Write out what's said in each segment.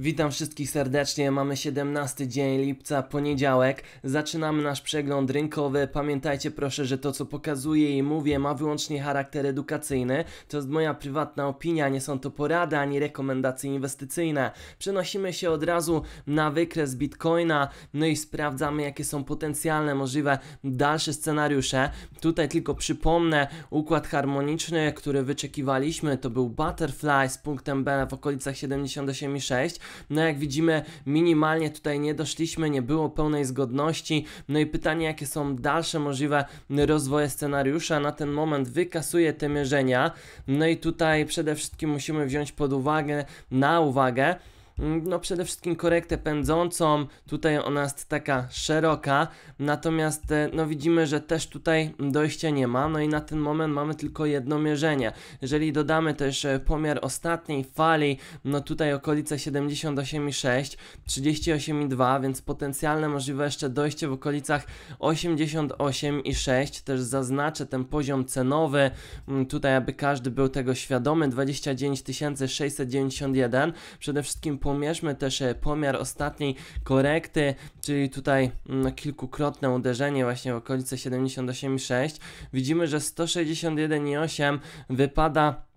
Witam wszystkich serdecznie, mamy 17 dzień lipca, poniedziałek. Zaczynamy nasz przegląd rynkowy. Pamiętajcie proszę, że to co pokazuję i mówię ma wyłącznie charakter edukacyjny. To jest moja prywatna opinia, nie są to porady ani rekomendacje inwestycyjne. Przenosimy się od razu na wykres Bitcoina, no i sprawdzamy jakie są potencjalne możliwe dalsze scenariusze. Tutaj tylko przypomnę układ harmoniczny, który wyczekiwaliśmy, to był Butterfly z punktem B w okolicach 78,6 no jak widzimy, minimalnie tutaj nie doszliśmy, nie było pełnej zgodności. No i pytanie, jakie są dalsze możliwe rozwoje scenariusza. Na ten moment wykasuje te mierzenia. No i tutaj przede wszystkim musimy wziąć pod uwagę, na uwagę, Mm, no przede wszystkim korektę pędzącą, tutaj ona jest taka szeroka, natomiast e, no widzimy, że też tutaj dojścia nie ma, no i na ten moment mamy tylko jedno mierzenie. Jeżeli dodamy też e, pomiar ostatniej fali, no tutaj okolice 78,6, 38,2, więc potencjalne możliwe jeszcze dojście w okolicach 88,6, też zaznaczę ten poziom cenowy, mm, tutaj aby każdy był tego świadomy, 29 691, przede wszystkim pomierzmy też e, pomiar ostatniej korekty, czyli tutaj mm, kilkukrotne uderzenie właśnie w okolice 78,6. Widzimy, że 161,8 wypada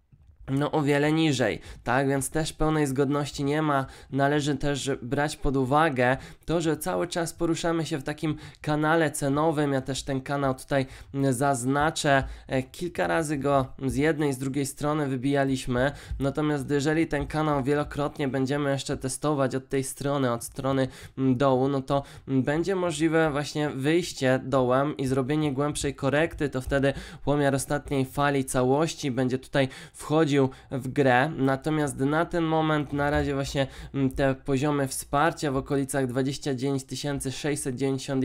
no o wiele niżej, tak? Więc też pełnej zgodności nie ma. Należy też brać pod uwagę to, że cały czas poruszamy się w takim kanale cenowym. Ja też ten kanał tutaj zaznaczę. E, kilka razy go z jednej i z drugiej strony wybijaliśmy. Natomiast jeżeli ten kanał wielokrotnie będziemy jeszcze testować od tej strony, od strony dołu, no to będzie możliwe właśnie wyjście dołem i zrobienie głębszej korekty. To wtedy pomiar ostatniej fali całości będzie tutaj wchodzić wchodził w grę, natomiast na ten moment na razie właśnie mm, te poziomy wsparcia w okolicach 29 691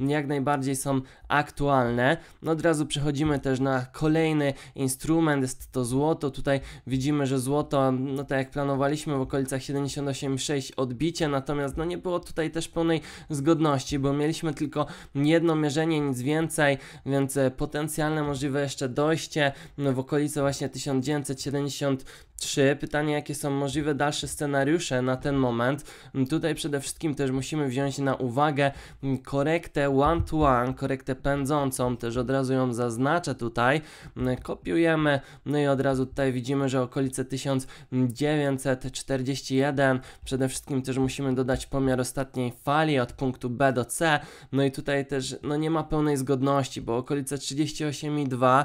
jak najbardziej są aktualne. Od razu przechodzimy też na kolejny instrument, jest to złoto. Tutaj widzimy, że złoto, no tak jak planowaliśmy, w okolicach 78,6 odbicie, natomiast no nie było tutaj też pełnej zgodności, bo mieliśmy tylko jedno mierzenie, nic więcej, więc e, potencjalne możliwe jeszcze dojście no, w okolice właśnie 1900 1970 Trzy, pytanie, jakie są możliwe dalsze scenariusze na ten moment. Mm, tutaj przede wszystkim też musimy wziąć na uwagę mm, korektę one-to-one, korektę pędzącą, też od razu ją zaznaczę tutaj. Mm, kopiujemy, no i od razu tutaj widzimy, że okolice 1941. Przede wszystkim też musimy dodać pomiar ostatniej fali od punktu B do C. No i tutaj też no nie ma pełnej zgodności, bo okolice 38,2,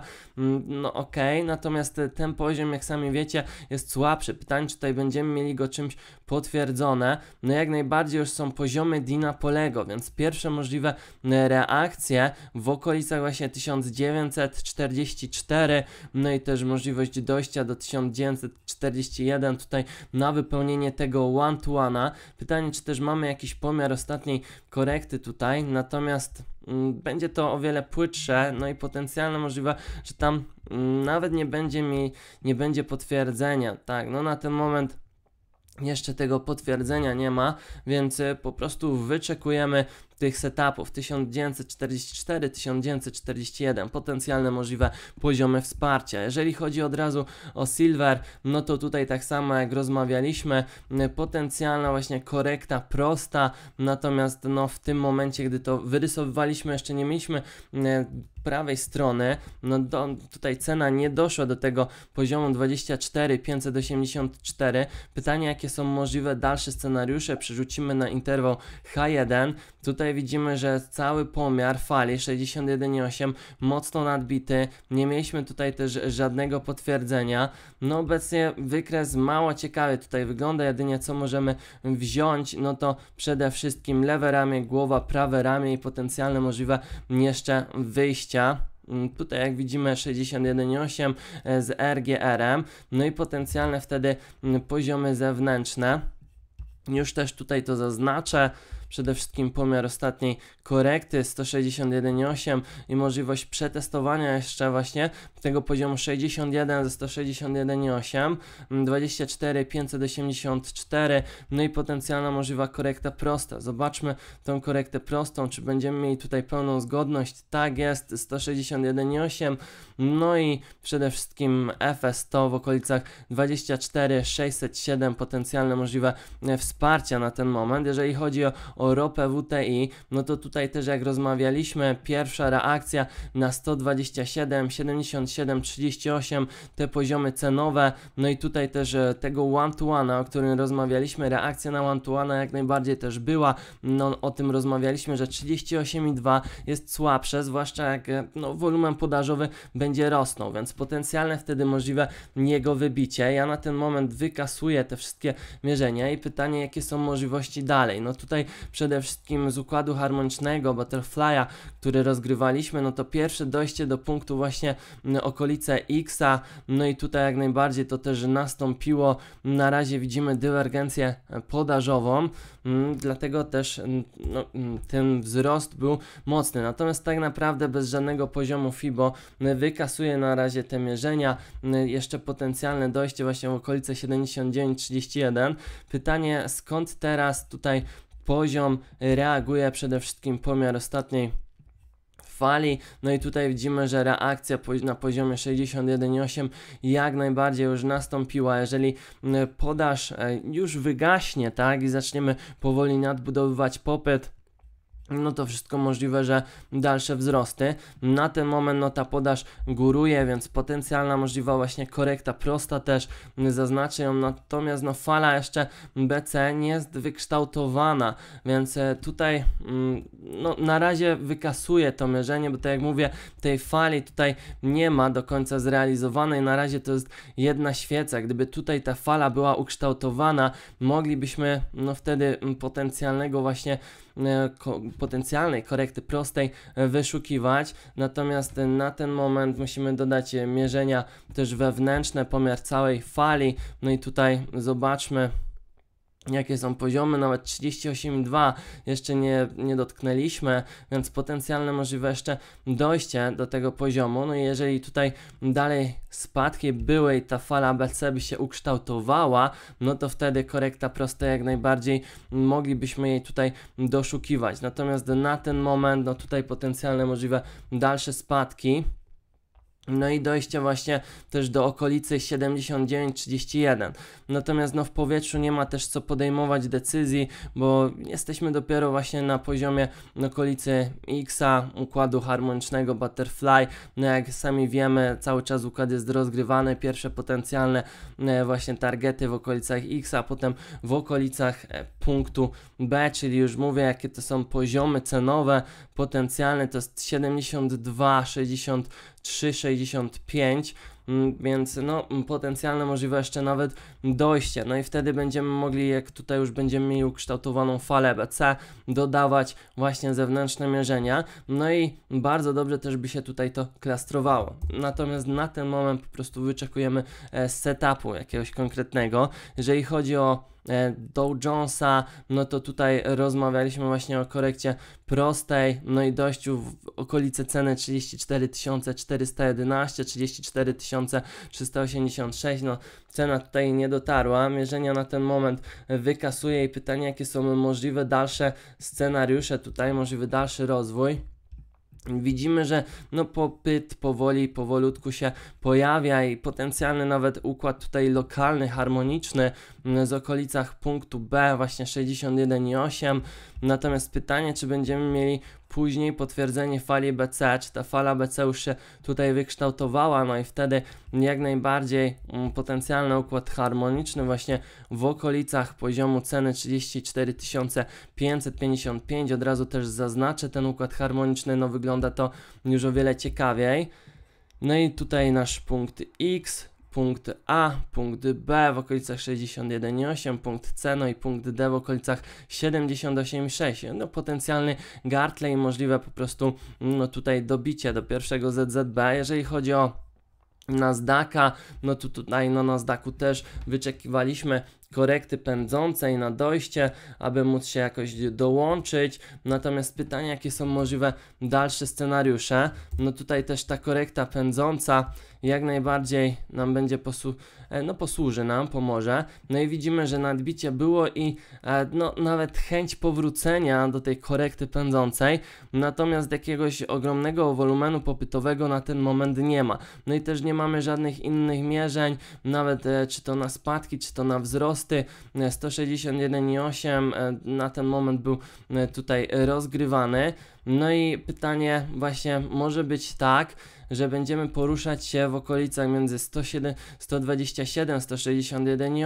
no ok, natomiast ten poziom, jak sami wiecie, jest słabszy. Pytanie, czy tutaj będziemy mieli go czymś potwierdzone. No jak najbardziej już są poziomy Dina Polego, więc pierwsze możliwe e, reakcje w okolicach właśnie 1944, no i też możliwość dojścia do 1941 tutaj na wypełnienie tego one to -one Pytanie, czy też mamy jakiś pomiar ostatniej korekty tutaj, natomiast Mm, będzie to o wiele płytsze, no i potencjalnie możliwe, że tam mm, nawet nie będzie mi, nie będzie potwierdzenia, tak, no na ten moment jeszcze tego potwierdzenia nie ma, więc y, po prostu wyczekujemy tych setupów 1944-1941, potencjalne możliwe poziomy wsparcia. Jeżeli chodzi od razu o Silver, no to tutaj tak samo jak rozmawialiśmy, y, potencjalna właśnie korekta prosta, natomiast no w tym momencie, gdy to wyrysowywaliśmy, jeszcze nie mieliśmy y, prawej strony, no do, tutaj cena nie doszła do tego poziomu 24 584. Pytanie, jakie są możliwe dalsze scenariusze? Przerzucimy na interwał H1. Tutaj tutaj widzimy, że cały pomiar fali 61,8 mocno nadbity. Nie mieliśmy tutaj też żadnego potwierdzenia. No obecnie wykres mało ciekawy tutaj wygląda. Jedynie co możemy wziąć, no to przede wszystkim lewe ramię, głowa, prawe ramię i potencjalne możliwe jeszcze wyjścia. Mm, tutaj jak widzimy 61,8 e, z RGR-em, no i potencjalne wtedy mm, poziomy zewnętrzne. Już też tutaj to zaznaczę. Przede wszystkim pomiar ostatniej korekty 161,8 i możliwość przetestowania jeszcze właśnie tego poziomu 61 ze 161,8, 24,584 mm, no i potencjalna możliwa korekta prosta. Zobaczmy tą korektę prostą, czy będziemy mieli tutaj pełną zgodność. Tak jest, 161,8, no i przede wszystkim FS to w okolicach 24,607 potencjalne możliwe e, wsparcia na ten moment. Jeżeli chodzi o, o o ropę WTI, no to tutaj też jak rozmawialiśmy, pierwsza reakcja na 127, 77, 38, te poziomy cenowe, no i tutaj też e, tego one-to-one, o którym rozmawialiśmy, reakcja na one-to-one jak najbardziej też była, no o tym rozmawialiśmy, że 38,2 jest słabsze, zwłaszcza jak e, no, wolumen podażowy będzie rosnął, więc potencjalne wtedy możliwe jego wybicie. Ja na ten moment wykasuję te wszystkie mierzenia i pytanie, jakie są możliwości dalej. No tutaj przede wszystkim z układu harmonicznego Butterfly'a, który rozgrywaliśmy, no to pierwsze dojście do punktu właśnie mm, okolice X'a, no i tutaj jak najbardziej to też nastąpiło. Na razie widzimy dywergencję e, podażową, mm, dlatego też no, mm, ten wzrost był mocny. Natomiast tak naprawdę bez żadnego poziomu FIBO e, wykasuje na razie te mierzenia. E, jeszcze potencjalne dojście właśnie w okolice 79-31. Pytanie skąd teraz tutaj poziom reaguje przede wszystkim pomiar ostatniej fali. No i tutaj widzimy, że reakcja na poziomie 61,8 jak najbardziej już nastąpiła. Jeżeli mm, podaż e, już wygaśnie, tak, i zaczniemy powoli nadbudowywać popyt, no to wszystko możliwe, że dalsze wzrosty. Na ten moment no ta podaż góruje, więc potencjalna możliwa właśnie korekta prosta też zaznaczę ją, natomiast no fala jeszcze BC nie jest wykształtowana, więc e, tutaj mm, no na razie wykasuje to mierzenie, bo tak jak mówię, tej fali tutaj nie ma do końca zrealizowanej, na razie to jest jedna świeca, gdyby tutaj ta fala była ukształtowana, moglibyśmy no wtedy mm, potencjalnego właśnie E, potencjalnej korekty prostej e, wyszukiwać. Natomiast e, na ten moment musimy dodać mierzenia też wewnętrzne, pomiar całej fali. No i tutaj zobaczmy jakie są poziomy, nawet 38,2 jeszcze nie, nie dotknęliśmy, więc potencjalne możliwe jeszcze dojście do tego poziomu. No i jeżeli tutaj dalej spadki były i ta fala BC by się ukształtowała, no to wtedy korekta prosta jak najbardziej moglibyśmy jej tutaj doszukiwać. Natomiast na ten moment, no tutaj potencjalne możliwe dalsze spadki. No i dojście właśnie też do okolicy 79-31. Natomiast no w powietrzu nie ma też co podejmować decyzji, bo jesteśmy dopiero właśnie na poziomie okolicy X układu harmonicznego Butterfly. No jak sami wiemy, cały czas układ jest rozgrywany. Pierwsze potencjalne e, właśnie targety w okolicach X, a potem w okolicach e, punktu B, czyli już mówię, jakie to są poziomy cenowe potencjalne, to jest 72, 60 3,65, mm, więc no mm, potencjalne możliwe jeszcze nawet dojście. No i wtedy będziemy mogli, jak tutaj już będziemy mieli ukształtowaną falę BC, dodawać właśnie zewnętrzne mierzenia. No i bardzo dobrze też by się tutaj to klastrowało. Natomiast na ten moment po prostu wyczekujemy e, setupu jakiegoś konkretnego. Jeżeli chodzi o E, Dow Jonesa, no to tutaj rozmawialiśmy właśnie o korekcie prostej, no i dojściu w okolice ceny 34411, 34386, no cena tutaj nie dotarła, mierzenia na ten moment wykasuje i pytanie jakie są możliwe dalsze scenariusze tutaj, możliwy dalszy rozwój. Widzimy, że no popyt powoli, powolutku się pojawia i potencjalny nawet układ tutaj lokalny, harmoniczny mm, z okolicach punktu B, właśnie 61,8. Natomiast pytanie, czy będziemy mieli później potwierdzenie fali BC, czy ta fala BC już się tutaj wykształtowała, no i wtedy jak najbardziej mm, potencjalny układ harmoniczny właśnie w okolicach poziomu ceny 34 555, od razu też zaznaczę ten układ harmoniczny, no wygląda to już o wiele ciekawiej. No i tutaj nasz punkt X, punkt A, punkt B w okolicach 61,8, punkt C, no i punkt D w okolicach 78,6. No potencjalny Gartley, możliwe po prostu no tutaj dobicie do pierwszego ZZB, jeżeli chodzi o Nasdaqa, no tu tutaj na no, Nasdaqu też wyczekiwaliśmy korekty pędzącej na dojście, aby móc się jakoś dołączyć. Natomiast pytanie, jakie są możliwe dalsze scenariusze? No tutaj też ta korekta pędząca jak najbardziej nam będzie posłu e, no, posłuży nam, pomoże. No i widzimy, że nadbicie było i e, no, nawet chęć powrócenia do tej korekty pędzącej, natomiast jakiegoś ogromnego wolumenu popytowego na ten moment nie ma. No i też nie mamy żadnych innych mierzeń, nawet e, czy to na spadki, czy to na wzrosty. 161,8 na ten moment był tutaj rozgrywany. No i pytanie właśnie może być tak, że będziemy poruszać się w okolicach między 107, 127,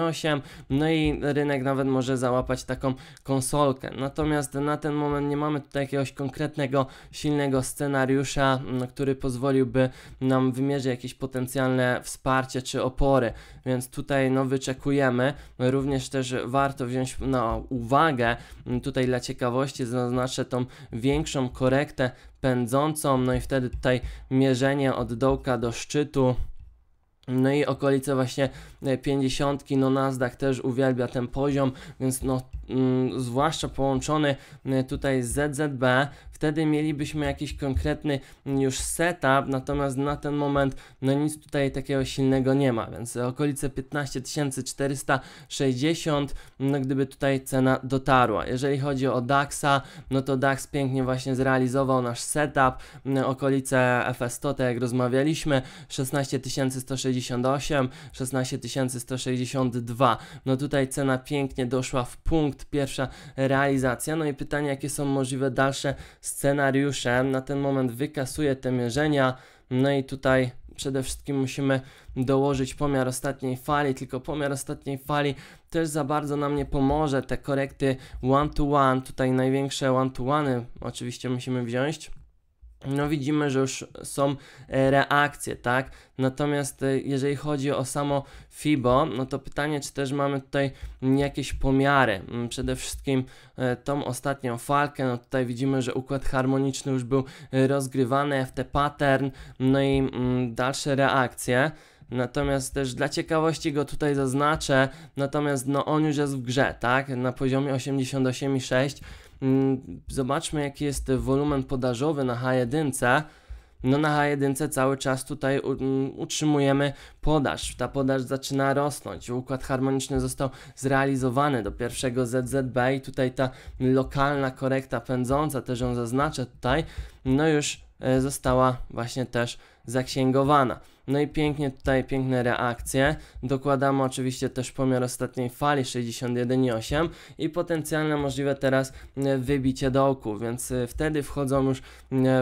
8, no i rynek nawet może załapać taką konsolkę. Natomiast na ten moment nie mamy tutaj jakiegoś konkretnego, silnego scenariusza, który pozwoliłby nam wymierzyć jakieś potencjalne wsparcie czy opory, więc tutaj no wyczekujemy. Również też warto wziąć na uwagę, tutaj dla ciekawości zaznaczę tą większą korektę pędzącą, no i wtedy tutaj mierzenie od dołka do szczytu. No i okolice właśnie 50, e, no Nasdaq też uwielbia ten poziom, więc no mm, zwłaszcza połączony e, tutaj z ZZB, wtedy mielibyśmy jakiś konkretny już setup, natomiast na ten moment no nic tutaj takiego silnego nie ma, więc okolice 15 460, no gdyby tutaj cena dotarła. Jeżeli chodzi o DAXa, no to DAX pięknie właśnie zrealizował nasz setup, okolice FS100, tak jak rozmawialiśmy, 16 168, 16 No tutaj cena pięknie doszła w punkt, pierwsza realizacja, no i pytanie jakie są możliwe dalsze scenariuszem. Na ten moment wykasuje te mierzenia. No i tutaj przede wszystkim musimy dołożyć pomiar ostatniej fali, tylko pomiar ostatniej fali też za bardzo nam nie pomoże. Te korekty one-to-one, tutaj największe one-to-one -one y oczywiście musimy wziąć no widzimy, że już są e, reakcje, tak? Natomiast e, jeżeli chodzi o samo FIBO, no to pytanie, czy też mamy tutaj jakieś pomiary. Mm, przede wszystkim e, tą ostatnią falkę, no tutaj widzimy, że układ harmoniczny już był rozgrywany, FT pattern, no i mm, dalsze reakcje. Natomiast też dla ciekawości go tutaj zaznaczę, natomiast no on już jest w grze, tak? Na poziomie 88,6 Mm, zobaczmy, jaki jest wolumen podażowy na H1. No na H1 cały czas tutaj mm, utrzymujemy podaż. Ta podaż zaczyna rosnąć. Układ harmoniczny został zrealizowany do pierwszego ZZB i tutaj ta lokalna korekta pędząca, też ją zaznaczę tutaj, no już e, została właśnie też zaksięgowana. No i pięknie tutaj, piękne reakcje. Dokładamy oczywiście też pomiar ostatniej fali 61,8 i potencjalne możliwe teraz e, wybicie dołku, więc e, wtedy wchodzą już e,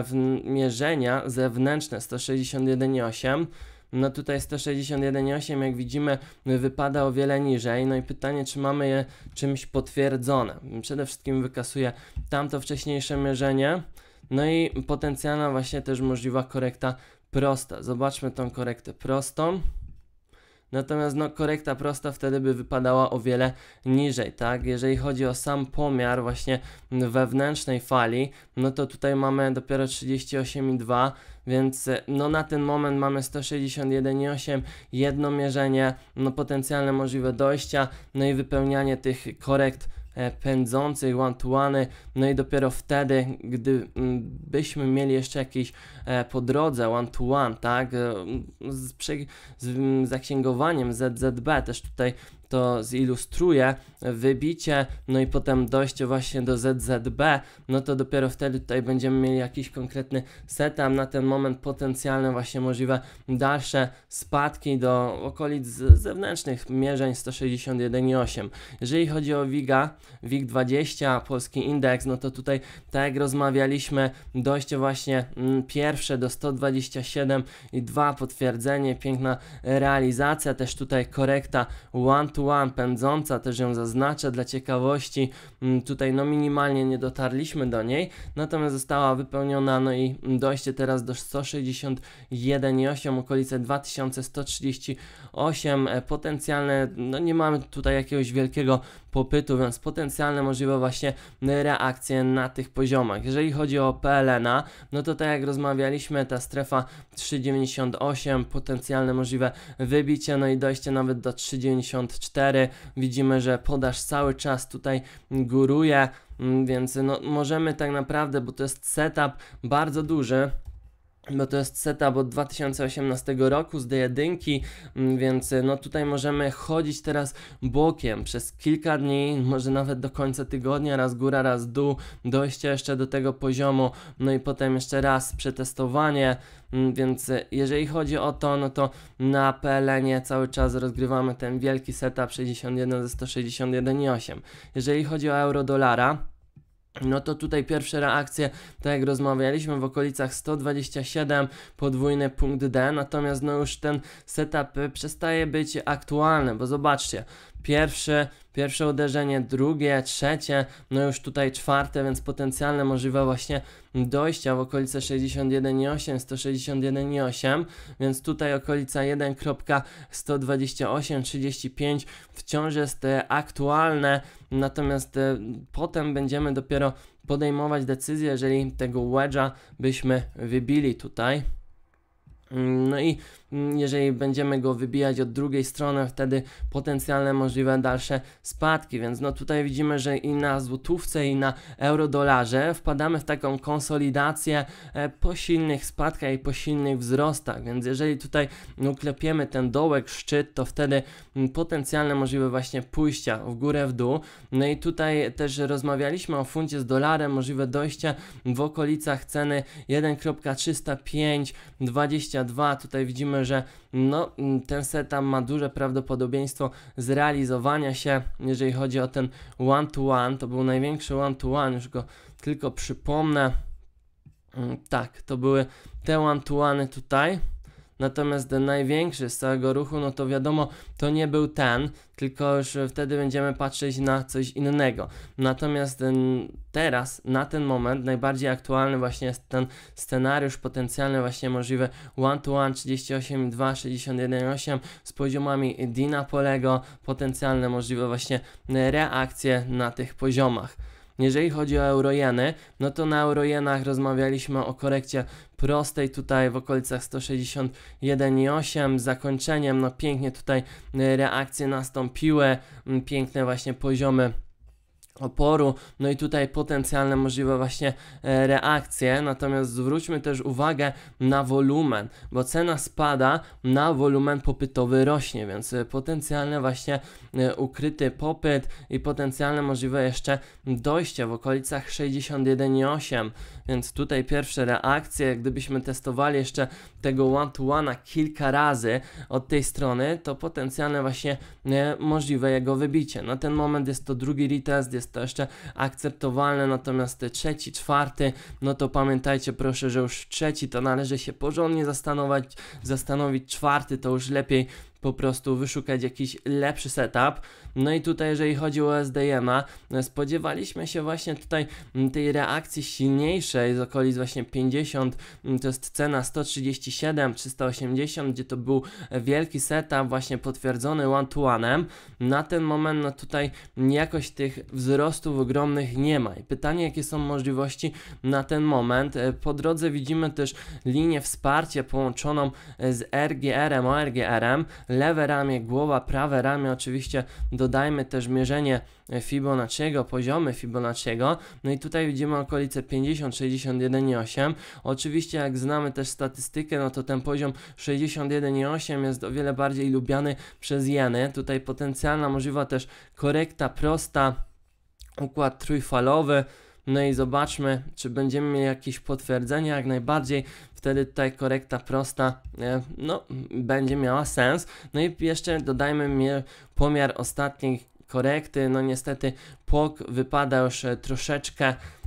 w mierzenia zewnętrzne 161,8 no tutaj 161,8 jak widzimy wypada o wiele niżej, no i pytanie czy mamy je czymś potwierdzone. Przede wszystkim wykasuje tamto wcześniejsze mierzenie, no i potencjalna właśnie też możliwa korekta prosta. Zobaczmy tą korektę prostą. Natomiast no, korekta prosta wtedy by wypadała o wiele niżej, tak? Jeżeli chodzi o sam pomiar właśnie wewnętrznej fali, no to tutaj mamy dopiero 38,2, więc no na ten moment mamy 161,8, jedno mierzenie, no potencjalne możliwe dojścia, no i wypełnianie tych korekt E, pędzących one-to-one, no i dopiero wtedy, gdybyśmy mm, mieli jeszcze jakieś e, po drodze one-to-one, tak, e, z, przy, z mm, zaksięgowaniem ZZB też tutaj to zilustruje wybicie, no i potem dojście właśnie do ZZB, no to dopiero wtedy tutaj będziemy mieli jakiś konkretny setup, na ten moment potencjalne właśnie możliwe dalsze spadki do okolic zewnętrznych mierzeń 161,8. Jeżeli chodzi o WIGA, WIG20, polski indeks, no to tutaj tak jak rozmawialiśmy, dojście właśnie mm, pierwsze do 127 i 2 potwierdzenie, piękna realizacja, też tutaj korekta one Antoine pędząca też ją zaznacza dla ciekawości. Mm, tutaj no minimalnie nie dotarliśmy do niej, natomiast została wypełniona no i dojście teraz do 161,8 okolice 2138 e, potencjalne, no nie mamy tutaj jakiegoś wielkiego popytu, więc potencjalne możliwe właśnie reakcje na tych poziomach. Jeżeli chodzi o PLN-a, no to tak jak rozmawialiśmy, ta strefa 3,98, potencjalne możliwe wybicie, no i dojście nawet do 3,94 Widzimy, że podaż cały czas tutaj góruje, mm, więc no, możemy tak naprawdę, bo to jest setup bardzo duży, bo to jest setup od 2018 roku z d mm, więc y, no tutaj możemy chodzić teraz bokiem przez kilka dni, może nawet do końca tygodnia, raz góra, raz dół, dojście jeszcze do tego poziomu, no i potem jeszcze raz przetestowanie, mm, więc y, jeżeli chodzi o to, no to na pln cały czas rozgrywamy ten wielki setup 61 ze 161,8. Jeżeli chodzi o euro dolara, no to tutaj pierwsze reakcje, tak jak rozmawialiśmy, w okolicach 127 podwójny punkt D, natomiast no już ten setup y, przestaje być aktualny, bo zobaczcie, Pierwsze, pierwsze uderzenie, drugie, trzecie, no już tutaj czwarte, więc potencjalne możliwe właśnie dojścia w okolice 61,8, 161,8, więc tutaj okolica 1.128,35 35 wciąż jest e, aktualne, natomiast e, potem będziemy dopiero podejmować decyzję, jeżeli tego wedge'a byśmy wybili tutaj. Mm, no i mm, jeżeli będziemy go wybijać od drugiej strony, wtedy potencjalne możliwe dalsze spadki. Więc no tutaj widzimy, że i na złotówce, i na euro dolarze wpadamy w taką konsolidację e, po silnych spadkach i po silnych wzrostach. Więc jeżeli tutaj uklepiemy no, ten dołek, szczyt, to wtedy mm, potencjalne możliwe właśnie pójścia w górę, w dół. No i tutaj też rozmawialiśmy o funcie z dolarem, możliwe dojście w okolicach ceny 1.305.20 Tutaj widzimy, że no, mm, ten setup ma duże prawdopodobieństwo zrealizowania się, jeżeli chodzi o ten one-to-one. -to, to był największy one-to-one, -one, już go tylko przypomnę. Mm, tak, to były te one-to-one y tutaj. Natomiast największy z całego ruchu, no to wiadomo, to nie był ten, tylko już wtedy będziemy patrzeć na coś innego. Natomiast teraz, na ten moment, najbardziej aktualny właśnie jest ten scenariusz potencjalny, właśnie możliwy one-to-one 38,2, 61,8 z poziomami Dina Polego, potencjalne możliwe właśnie reakcje na tych poziomach. Jeżeli chodzi o Eurojenę, no to na Eurojenach rozmawialiśmy o korekcie prostej tutaj w okolicach 161,8 zakończeniem, no pięknie tutaj e, reakcje nastąpiły, mm, piękne właśnie poziomy oporu, no i tutaj potencjalne możliwe właśnie e, reakcje. Natomiast zwróćmy też uwagę na wolumen, bo cena spada, na wolumen popytowy rośnie, więc e, potencjalny właśnie e, ukryty popyt i potencjalne możliwe jeszcze dojście w okolicach 61,8 więc tutaj pierwsze reakcje, gdybyśmy testowali jeszcze tego one to one kilka razy od tej strony, to potencjalne właśnie możliwe jego wybicie. Na ten moment jest to drugi retest, jest to jeszcze akceptowalne, natomiast trzeci, czwarty, no to pamiętajcie proszę, że już trzeci to należy się porządnie zastanowić, zastanowić czwarty to już lepiej po prostu wyszukać jakiś lepszy setup. No i tutaj, jeżeli chodzi o SDM-a, no spodziewaliśmy się właśnie tutaj mm, tej reakcji silniejszej z okolic właśnie 50, mm, to jest cena 137, 380, gdzie to był wielki setup właśnie potwierdzony one-to-one'em. Na ten moment no tutaj jakoś tych wzrostów ogromnych nie ma. I pytanie, jakie są możliwości na ten moment. E, po drodze widzimy też linię wsparcia połączoną e, z RGR-em, ORGR-em. Lewe ramię, głowa, prawe ramię oczywiście do dodajmy też mierzenie Fibonacciego, poziomy Fibonacciego, no i tutaj widzimy okolice 50, 61,8. Oczywiście jak znamy też statystykę, no to ten poziom 61,8 jest o wiele bardziej lubiany przez jeny. Tutaj potencjalna możliwa też korekta prosta, układ trójfalowy, no i zobaczmy, czy będziemy mieli jakieś potwierdzenia, jak najbardziej. Wtedy tutaj korekta prosta, no, będzie miała sens. No i jeszcze dodajmy mi pomiar ostatniej korekty. No niestety POK wypada już e, troszeczkę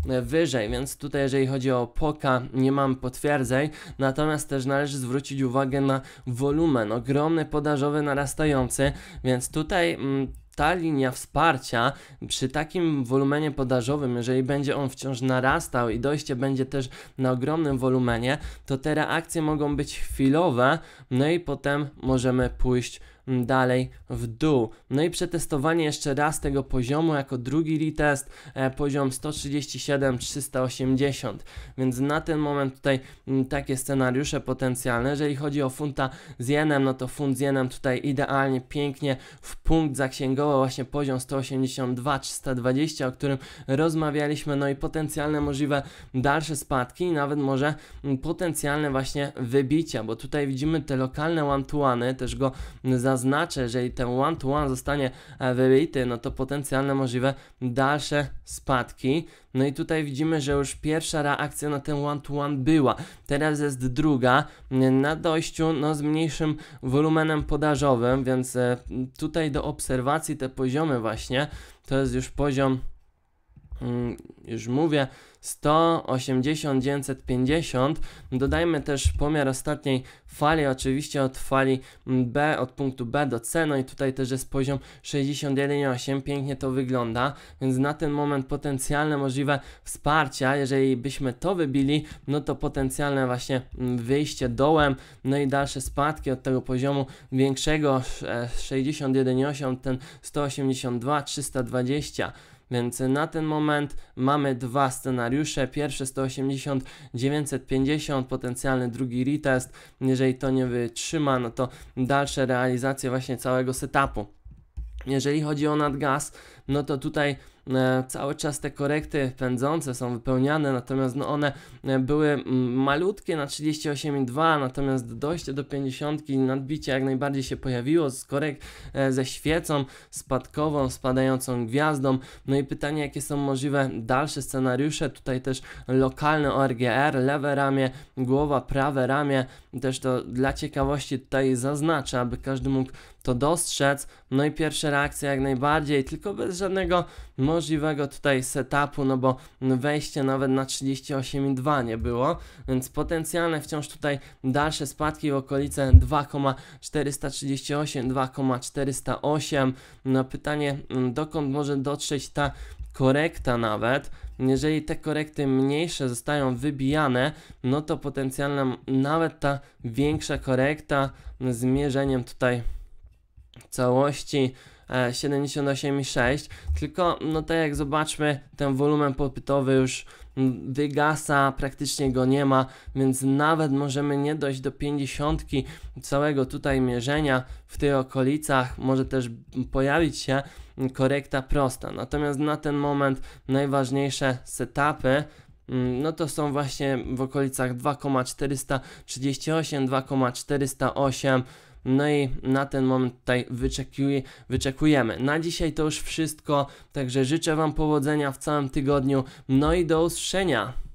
e, wyżej, więc tutaj jeżeli chodzi o POKa nie mam potwierdzeń, natomiast też należy zwrócić uwagę na wolumen, ogromny podażowy narastający, więc tutaj mm, ta linia wsparcia przy takim wolumenie podażowym, jeżeli będzie on wciąż narastał i dojście będzie też na ogromnym wolumenie, to te reakcje mogą być chwilowe, no i potem możemy pójść Mm, dalej w dół. No i przetestowanie jeszcze raz tego poziomu jako drugi retest, e, poziom 137 380. Więc na ten moment tutaj mm, takie scenariusze potencjalne. Jeżeli chodzi o funta z jenem, no to funt z jenem tutaj idealnie, pięknie w punkt zaksięgował właśnie poziom 182 320, o którym rozmawialiśmy, no i potencjalne możliwe dalsze spadki i nawet może mm, potencjalne właśnie wybicia, bo tutaj widzimy te lokalne one-to-one, też go zaznaczyłem zaznaczę, jeżeli ten one-to-one -one zostanie e, wybity, no to potencjalne możliwe dalsze spadki. No i tutaj widzimy, że już pierwsza reakcja na ten one-to-one -one była. Teraz jest druga na dojściu no, z mniejszym wolumenem podażowym, więc e, tutaj do obserwacji te poziomy właśnie, to jest już poziom, mm, już mówię, 180, 950. Dodajmy też pomiar ostatniej fali, oczywiście od fali B, od punktu B do C, no i tutaj też jest poziom 61,8, pięknie to wygląda, więc na ten moment potencjalne możliwe wsparcia, jeżeli byśmy to wybili, no to potencjalne właśnie mm, wyjście dołem, no i dalsze spadki od tego poziomu większego 61,8, e, ten 182, 320, więc na ten moment mamy dwa scenariusze. Pierwszy 180, 950, potencjalny drugi retest. Jeżeli to nie wytrzyma, no to dalsze realizacje właśnie całego setupu. Jeżeli chodzi o nadgaz, no to tutaj E, cały czas te korekty pędzące są wypełniane, natomiast no one e, były mm, malutkie na 38,2, natomiast dojście do 50 nadbicie jak najbardziej się pojawiło z korek e, ze świecą spadkową, spadającą gwiazdą. No i pytanie, jakie są możliwe dalsze scenariusze, tutaj też lokalne ORGR, lewe ramię, głowa, prawe ramię, też to dla ciekawości tutaj zaznaczę, aby każdy mógł to dostrzec. No i pierwsza reakcja jak najbardziej, tylko bez żadnego możliwego tutaj setupu, no bo wejście nawet na 38,2 nie było, więc potencjalne wciąż tutaj dalsze spadki w okolice 2,438, 2,408. No pytanie, mm, dokąd może dotrzeć ta korekta nawet, jeżeli te korekty mniejsze zostają wybijane, no to potencjalna nawet ta większa korekta z mierzeniem tutaj całości 78,6, e, tylko no tak jak zobaczmy, ten wolumen popytowy już wygasa, praktycznie go nie ma, więc nawet możemy nie dojść do 50 całego tutaj mierzenia w tych okolicach, może też pojawić się korekta prosta. Natomiast na ten moment najważniejsze setupy no to są właśnie w okolicach 2,438, 2,408 no i na ten moment tutaj wyczekuj, wyczekujemy. Na dzisiaj to już wszystko, także życzę Wam powodzenia w całym tygodniu. No i do usłyszenia.